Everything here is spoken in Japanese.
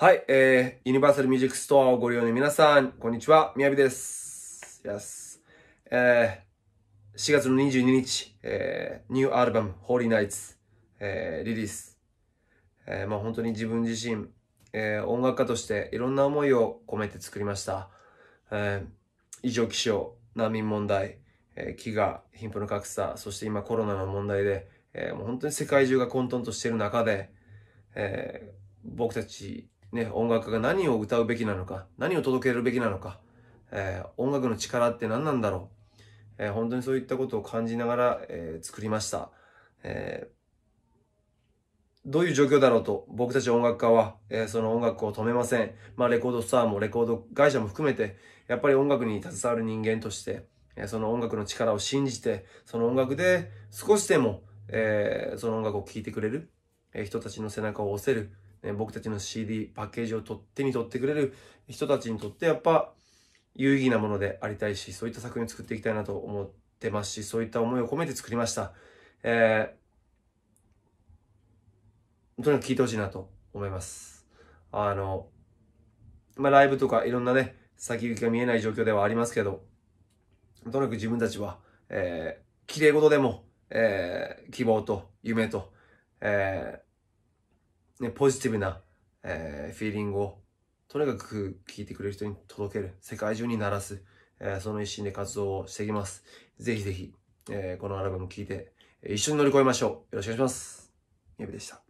はい、えー、ユニバーサルミュージックストアをご利用の皆さん、こんにちは、みやびです。Yes. えー、4月の22日、えー、ニューアルバム、ホーリーナイツ、えー、リリース。えー、まあ本当に自分自身、えー、音楽家としていろんな思いを込めて作りました。えー、異常気象、難民問題、えー、飢餓、貧富の格差、そして今コロナの問題で、えー、もう本当に世界中が混沌としている中で、えー、僕たちね、音楽が何を歌うべきなのか、何を届けるべきなのか、えー、音楽の力って何なんだろう、えー、本当にそういったことを感じながら、えー、作りました、えどういう状況だろうと、僕たち音楽家は、えその音楽を止めません。まあ、レコードスターもレコード会社も含めて、やっぱり音楽に携わる人間として、えその音楽の力を信じて、その音楽で少しでも、えその音楽を聴いてくれる、え人たちの背中を押せる、ね、僕たちの CD パッケージを取手に取ってくれる人たちにとってやっぱ有意義なものでありたいしそういった作品を作っていきたいなと思ってますしそういった思いを込めて作りました、えー、とにかく聴いてほしいなと思いますあのまあライブとかいろんなね先行きが見えない状況ではありますけどとにかく自分たちは、えー、綺麗事でも、えー、希望と夢と、えー、ね、ポジティブな、えー、フィーリングを、とにかく聞いてくれる人に届ける、世界中に鳴らす、えー、その一心で活動をしていきます。ぜひぜひ、えー、このアルバム聴いて、一緒に乗り越えましょう。よろしくお願いします。ゆびでした。